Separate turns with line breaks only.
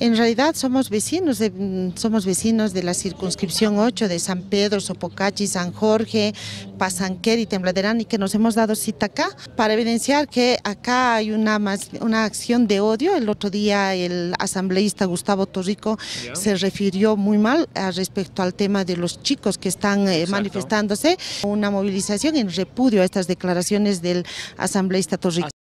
En realidad somos vecinos, de, somos vecinos de la circunscripción 8 de San Pedro, Sopocachi, San Jorge, Pasanquer y Tembladerán y que nos hemos dado cita acá para evidenciar que acá hay una, una acción de odio. El otro día el asambleísta Gustavo Torrico se refirió muy mal ah, respecto al tema de los chicos que están eh, manifestándose. Una movilización en repudio a estas declaraciones
del asambleísta Torrico.